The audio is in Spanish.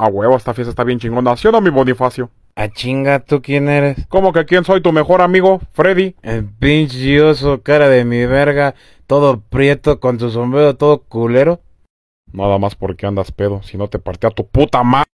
A huevo, esta fiesta está bien chingona. ¿Sí o mi Bonifacio? A chinga, ¿tú quién eres? ¿Cómo que quién soy tu mejor amigo, Freddy? El pinche cara de mi verga, todo prieto, con tu sombrero todo culero. Nada más porque andas pedo, si no te a tu puta madre.